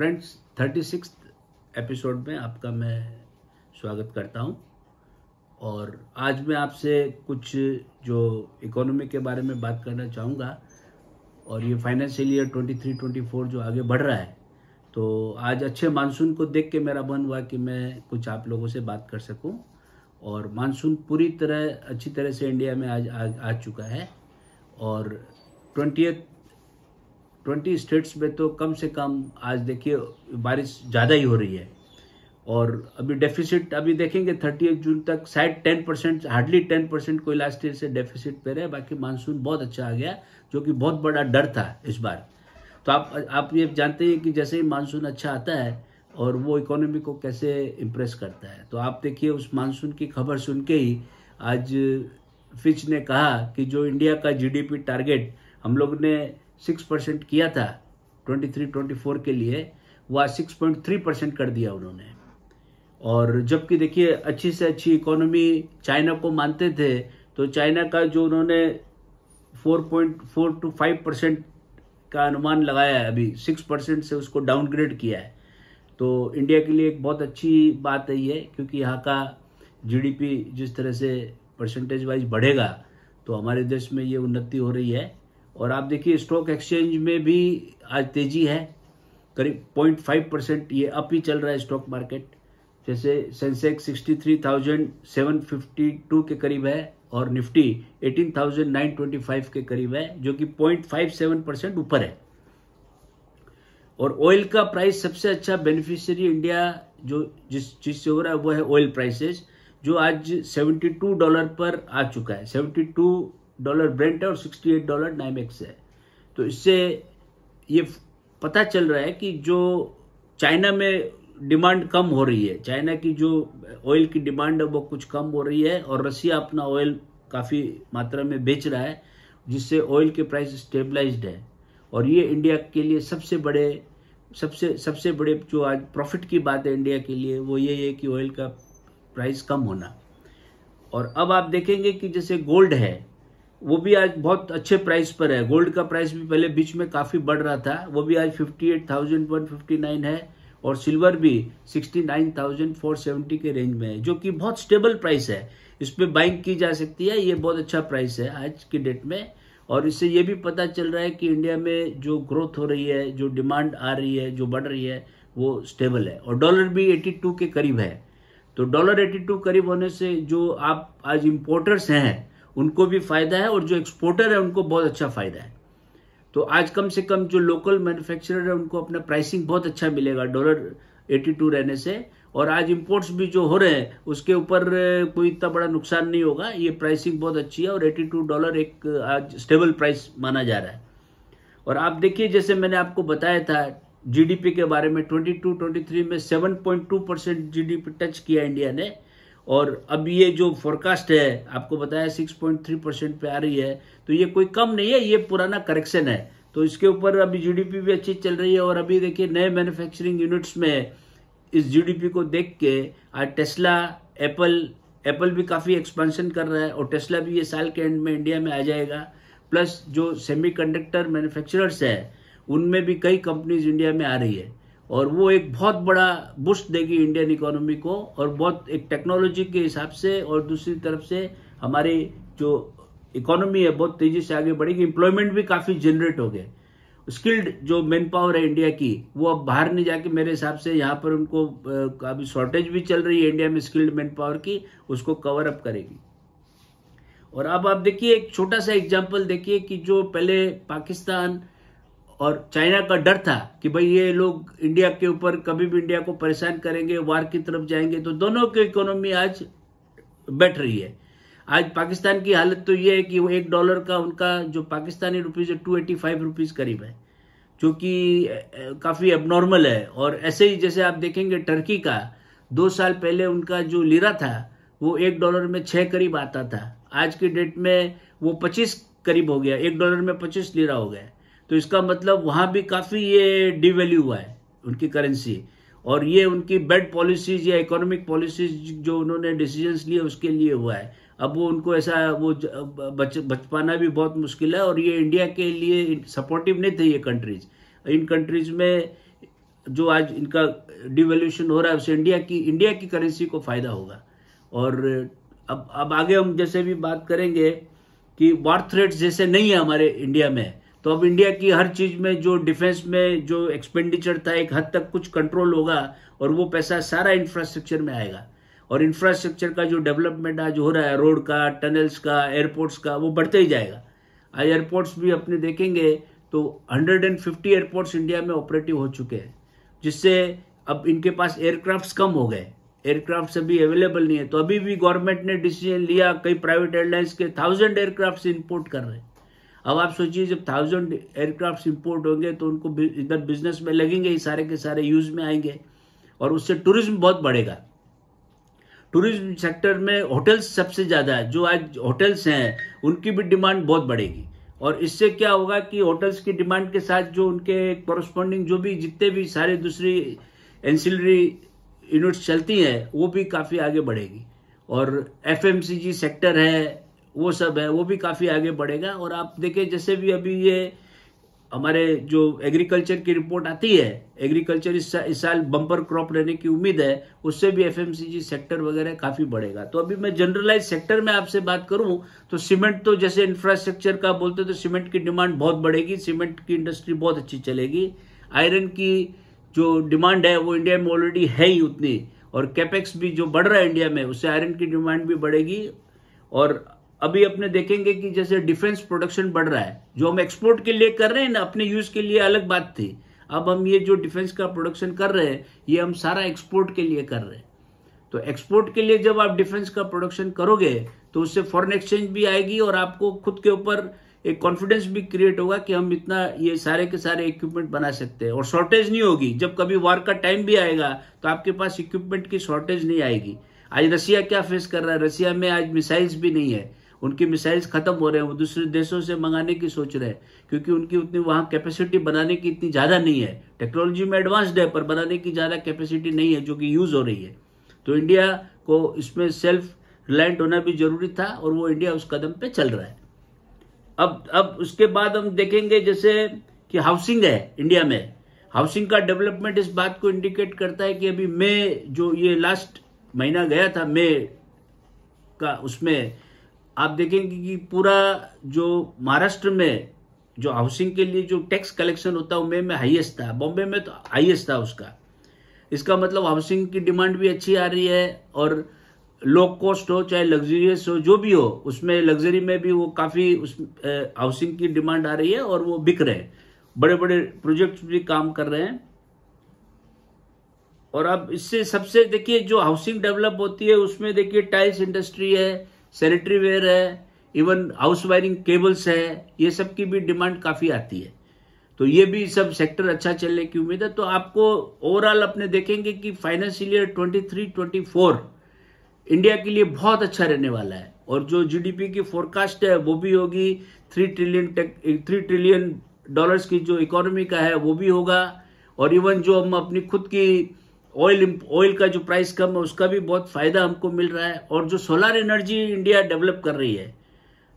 friends thirty six episode में आपका मैं स्वागत करता हूं और आज मैं आपसे कुछ जो इकोनॉमी के बारे में बात करना चाहूँगा और ये financial year twenty three twenty four जो आगे बढ़ रहा है तो आज अच्छे मानसून को देख के मेरा मन हुआ कि मैं कुछ आप लोगों से बात कर सकूं और मानसून पूरी तरह अच्छी तरह से इंडिया में आज आ, आ चुका है और ट्वेंटी ट्वेंटी स्टेट्स में तो कम से कम आज देखिए बारिश ज़्यादा ही हो रही है और अभी डेफिसिट अभी देखेंगे थर्टी एक जून तक शायद ten percent hardly ten percent कोई लास्ट ईयर से डेफिसिट पे रहे बाकी मानसून बहुत अच्छा आ गया जो कि बहुत बड़ा डर था इस बार तो आप आप ये जानते हैं कि जैसे ही मानसून अच्छा आता है और वो इकोनॉमी को कैसे इम्प्रेस करता है तो आप देखिए उस मानसून की खबर सुन के ही आज फिच ने कहा कि जो इंडिया का जीडीपी टारगेट हम लोग ने सिक्स परसेंट किया था ट्वेंटी थ्री ट्वेंटी फोर के लिए वह सिक्स पॉइंट थ्री परसेंट कर दिया उन्होंने और जबकि देखिए अच्छी से अच्छी इकोनॉमी चाइना को मानते थे तो चाइना का जो उन्होंने four point four two five percent का अनुमान लगाया है अभी सिक्स परसेंट से उसको डाउनग्रेड किया है तो इंडिया के लिए एक बहुत अच्छी बात है ये क्योंकि यहाँ का जीडीपी जिस तरह से परसेंटेज वाइज बढ़ेगा तो हमारे देश में ये उन्नति हो रही है और आप देखिए स्टॉक एक्सचेंज में भी आज तेजी है करीब पॉइंट फाइव परसेंट ये अप ही चल रहा है स्टॉक मार्केट जैसे Sensex sixty three thousand seven fifty two के करीब है और Nifty eighteen thousand nine twenty five के करीब है जो कि पॉइंट फाइव सेवन परसेंट ऊपर है और ऑयल का प्राइस सबसे अच्छा बेनिफिशियरी इंडिया जो जिस चीज़ से हो रहा है वो है ऑयल प्राइसेस जो आज 72 डॉलर पर आ चुका है 72 डॉलर ब्रेंट है और 68 डॉलर नाइमेक्स है तो इससे ये पता चल रहा है कि जो चाइना में डिमांड कम हो रही है चाइना की जो ऑयल की डिमांड है वो कुछ कम हो रही है और रसिया अपना ऑयल काफ़ी मात्रा में बेच रहा है जिससे ऑयल के प्राइस स्टेबलाइज्ड है और ये इंडिया के लिए सबसे बड़े सबसे सबसे बड़े जो आज प्रॉफिट की बात है इंडिया के लिए वो ये है कि ऑयल का प्राइस कम होना और अब आप देखेंगे कि जैसे गोल्ड है वो भी आज बहुत अच्छे प्राइस पर है गोल्ड का प्राइस भी पहले बीच में काफ़ी बढ़ रहा था वो भी आज fifty eight thousand one fifty nine है और सिल्वर भी sixty nine thousand four seventy के रेंज में है जो कि बहुत स्टेबल प्राइस है इस पर बाइंग की जा सकती है ये बहुत अच्छा प्राइस है आज की डेट में और इससे ये भी पता चल रहा है कि इंडिया में जो ग्रोथ हो रही है जो डिमांड आ रही है जो बढ़ रही है वो स्टेबल है और डॉलर भी 82 के करीब है तो डॉलर 82 करीब होने से जो आप आज इम्पोर्टर्स हैं उनको भी फायदा है और जो एक्सपोर्टर है उनको बहुत अच्छा फायदा है तो आज कम से कम जो लोकल मैन्युफैक्चरर है उनको अपना प्राइसिंग बहुत अच्छा मिलेगा डॉलर 82 रहने से और आज इंपोर्ट्स भी जो हो रहे हैं उसके ऊपर कोई इतना बड़ा नुकसान नहीं होगा ये प्राइसिंग बहुत अच्छी है और 82 डॉलर एक आज स्टेबल प्राइस माना जा रहा है और आप देखिए जैसे मैंने आपको बताया था जीडीपी के बारे में 22-23 में 7.2 परसेंट जीडीपी टच किया इंडिया ने और अब ये जो फोरकास्ट है आपको बताया 6.3 परसेंट पे आ रही है तो ये कोई कम नहीं है ये पुराना करेक्शन है तो इसके ऊपर अभी जीडीपी भी अच्छी चल रही है और अभी देखिए नए मैन्युफैक्चरिंग यूनिट्स में इस जीडीपी को देख के आज टेस्ला एप्पल एप्पल भी काफ़ी एक्सपेंशन कर रहा है और टेस्ला भी ये साल के एंड में इंडिया में आ जाएगा प्लस जो सेमी मैन्युफैक्चरर्स है उनमें भी कई कंपनीज इंडिया में आ रही है और वो एक बहुत बड़ा बुस्ट देगी इंडियन इकोनॉमी को और बहुत एक टेक्नोलॉजी के हिसाब से और दूसरी तरफ से हमारी जो इकोनॉमी है बहुत तेजी से आगे बढ़ेगी एम्प्लॉयमेंट भी काफ़ी जनरेट हो गए स्किल्ड जो मैन पावर है इंडिया की वो अब बाहर नहीं जाके मेरे हिसाब से यहाँ पर उनको अभी शॉर्टेज भी चल रही है इंडिया में स्किल्ड मैन पावर की उसको कवर अप करेगी और अब आप देखिए एक छोटा सा एग्जाम्पल देखिए कि जो पहले पाकिस्तान और चाइना का डर था कि भाई ये लोग इंडिया के ऊपर कभी भी इंडिया को परेशान करेंगे वार की तरफ जाएंगे तो दोनों की इकोनॉमी आज बैठ रही है आज पाकिस्तान की हालत तो ये है कि वो एक डॉलर का उनका जो पाकिस्तानी रुपीज़ है टू एटी फाइव रुपीज़ करीब है जो कि काफ़ी अबनॉर्मल है और ऐसे ही जैसे आप देखेंगे टर्की का दो साल पहले उनका जो लीरा था वो एक डॉलर में छः करीब आता था आज की डेट में वो पच्चीस करीब हो गया एक डॉलर में पच्चीस लीरा हो गया तो इसका मतलब वहां भी काफी ये डिवेल्यू हुआ है उनकी करेंसी और ये उनकी बेड पॉलिसीज या इकोनॉमिक पॉलिसीज जो उन्होंने डिसीजंस लिए उसके लिए हुआ है अब वो उनको ऐसा वो बच बच पाना भी बहुत मुश्किल है और ये इंडिया के लिए सपोर्टिव नहीं थे ये कंट्रीज इन कंट्रीज में जो आज इनका डिवेल्यूशन हो रहा है उससे इंडिया की इंडिया की करेंसी को फायदा होगा और अब अब आगे हम जैसे भी बात करेंगे कि वार थ्रेड जैसे नहीं है हमारे इंडिया में तो अब इंडिया की हर चीज़ में जो डिफेंस में जो एक्सपेंडिचर था एक हद तक कुछ कंट्रोल होगा और वो पैसा सारा इंफ्रास्ट्रक्चर में आएगा और इंफ्रास्ट्रक्चर का जो डेवलपमेंट आज हो रहा है रोड का टनल्स का एयरपोर्ट्स का वो बढ़ते ही जाएगा आज एयरपोर्ट्स भी अपने देखेंगे तो 150 एयरपोर्ट्स इंडिया में ऑपरेटिव हो चुके हैं जिससे अब इनके पास एयरक्राफ्ट्स कम हो गए एयरक्राफ्ट अभी अवेलेबल नहीं है तो अभी भी गवर्नमेंट ने डिसीजन लिया कई प्राइवेट एयरलाइंस के थाउजेंड एयरक्राफ्ट इम्पोर्ट कर रहे हैं अब आप सोचिए जब थाउजेंड एयरक्राफ्ट इम्पोर्ट होंगे तो उनको इधर बिजनेस में लगेंगे ही सारे के सारे यूज में आएंगे और उससे टूरिज्म बहुत बढ़ेगा टूरिज्म सेक्टर में होटल्स सबसे ज़्यादा है जो आज होटल्स हैं उनकी भी डिमांड बहुत बढ़ेगी और इससे क्या होगा कि होटल्स की डिमांड के साथ जो उनके कॉरस्पॉन्डिंग जो भी जितने भी सारे दूसरी एनसिलरी यूनिट्स चलती हैं वो भी काफ़ी आगे बढ़ेगी और एफ सेक्टर है वो सब है वो भी काफ़ी आगे बढ़ेगा और आप देखें जैसे भी अभी ये हमारे जो एग्रीकल्चर की रिपोर्ट आती है एग्रीकल्चर इस, सा, इस साल बम्पर क्रॉप रहने की उम्मीद है उससे भी एफएमसीजी सेक्टर वगैरह काफ़ी बढ़ेगा तो अभी मैं जनरलाइज सेक्टर में आपसे बात करूं तो सीमेंट तो जैसे इंफ्रास्ट्रक्चर का बोलते तो सीमेंट की डिमांड बहुत बढ़ेगी सीमेंट की इंडस्ट्री बहुत अच्छी चलेगी आयरन की जो डिमांड है वो इंडिया में ऑलरेडी है ही उतनी और कैपेक्स भी जो बढ़ रहा है इंडिया में उससे आयरन की डिमांड भी बढ़ेगी और अभी अपने देखेंगे कि जैसे डिफेंस प्रोडक्शन बढ़ रहा है जो हम एक्सपोर्ट के लिए कर रहे हैं ना अपने यूज के लिए अलग बात थी अब हम ये जो डिफेंस का प्रोडक्शन कर रहे हैं ये हम सारा एक्सपोर्ट के लिए कर रहे हैं तो एक्सपोर्ट के लिए जब आप डिफेंस का प्रोडक्शन करोगे तो उससे फॉरेन एक्सचेंज भी आएगी और आपको खुद के ऊपर एक कॉन्फिडेंस भी क्रिएट होगा कि हम इतना ये सारे के सारे इक्विपमेंट बना सकते हैं और शॉर्टेज नहीं होगी जब कभी वार का टाइम भी आएगा तो आपके पास इक्विपमेंट की शॉर्टेज नहीं आएगी आज रसिया क्या फेस कर रहा है रसिया में आज मिसाइल्स भी नहीं है उनकी मिसाइल्स खत्म हो रहे हैं वो दूसरे देशों से मंगाने की सोच रहे हैं क्योंकि उनकी उतनी वहाँ कैपेसिटी बनाने की इतनी ज़्यादा नहीं है टेक्नोलॉजी में एडवांस्ड है पर बनाने की ज़्यादा कैपेसिटी नहीं है जो कि यूज़ हो रही है तो इंडिया को इसमें सेल्फ रिलायंट होना भी जरूरी था और वो इंडिया उस कदम पर चल रहा है अब अब उसके बाद हम देखेंगे जैसे कि हाउसिंग है इंडिया में हाउसिंग का डेवलपमेंट इस बात को इंडिकेट करता है कि अभी मई जो ये लास्ट महीना गया था मई का उसमें आप देखेंगे कि पूरा जो महाराष्ट्र में जो हाउसिंग के लिए जो टैक्स कलेक्शन होता है मुंबई में हाईएस्ट था बॉम्बे में तो हाईएस्ट था उसका इसका मतलब हाउसिंग की डिमांड भी अच्छी आ रही है और लो कॉस्ट हो चाहे लग्जरियस हो जो भी हो उसमें लग्जरी में भी वो काफ़ी उस हाउसिंग की डिमांड आ रही है और वो बिक रहे हैं बड़े बड़े प्रोजेक्ट्स भी काम कर रहे हैं और अब इससे सबसे देखिए जो हाउसिंग डेवलप होती है उसमें देखिए टाइल्स इंडस्ट्री है सैनिटरी वेयर है इवन हाउस वायरिंग केबल्स है ये सब की भी डिमांड काफ़ी आती है तो ये भी सब सेक्टर अच्छा चलने की उम्मीद है तो आपको ओवरऑल अपने देखेंगे कि फाइनेंशियल ईयर 23 24 इंडिया के लिए बहुत अच्छा रहने वाला है और जो जीडीपी की फोरकास्ट है वो भी होगी three trillion three trillion dollars की जो इकोनॉमी का है वो भी होगा और इवन जो हम अपनी खुद की ऑयल ऑयल का जो प्राइस कम है उसका भी बहुत फ़ायदा हमको मिल रहा है और जो सोलर एनर्जी इंडिया डेवलप कर रही है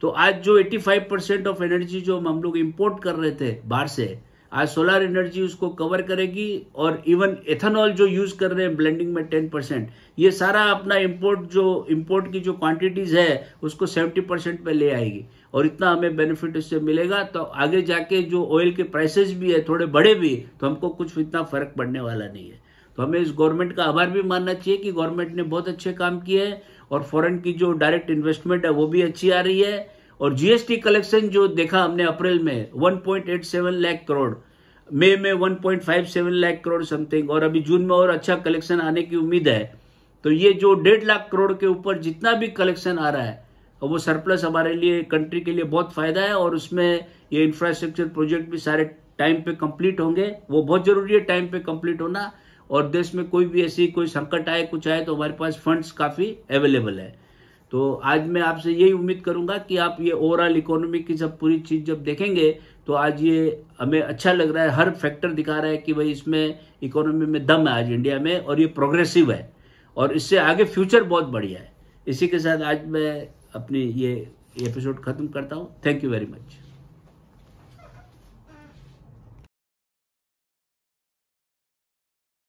तो आज जो 85 परसेंट ऑफ एनर्जी जो हम लोग इम्पोर्ट कर रहे थे बाहर से आज सोलर एनर्जी उसको कवर करेगी और इवन एथेनॉल जो यूज़ कर रहे हैं ब्लेंडिंग में 10 परसेंट ये सारा अपना इम्पोर्ट जो इम्पोर्ट की जो क्वांटिटीज़ है उसको 70 परसेंट पे ले आएगी और इतना हमें बेनिफिट इससे मिलेगा तो आगे जाके जो ऑयल के प्राइसेस भी है थोड़े बड़े भी तो हमको कुछ इतना फ़र्क पड़ने वाला नहीं है तो हमें इस गवर्नमेंट का आभार भी मानना चाहिए कि गवर्नमेंट ने बहुत अच्छे काम किए हैं और फॉरेन की जो डायरेक्ट इन्वेस्टमेंट है वो भी अच्छी आ रही है और जीएसटी कलेक्शन जो देखा हमने अप्रैल में 1.87 लाख करोड़ मई में 1.57 लाख करोड़ समथिंग और अभी जून में और अच्छा कलेक्शन आने की उम्मीद है तो ये जो डेढ़ लाख करोड़ के ऊपर जितना भी कलेक्शन आ रहा है वो सरप्लस हमारे लिए कंट्री के लिए बहुत फायदा है और उसमें ये इंफ्रास्ट्रक्चर प्रोजेक्ट भी सारे टाइम पे कंप्लीट होंगे वो बहुत जरूरी है टाइम पे कंप्लीट होना और देश में कोई भी ऐसी कोई संकट आए कुछ आए तो हमारे पास फंड्स काफ़ी अवेलेबल है तो आज मैं आपसे यही उम्मीद करूंगा कि आप ये ओवरऑल इकोनॉमी की सब पूरी चीज़ जब देखेंगे तो आज ये हमें अच्छा लग रहा है हर फैक्टर दिखा रहा है कि भाई इसमें इकोनॉमी में दम है आज इंडिया में और ये प्रोग्रेसिव है और इससे आगे फ्यूचर बहुत बढ़िया है इसी के साथ आज मैं अपनी ये एपिसोड ख़त्म करता हूँ थैंक यू वेरी मच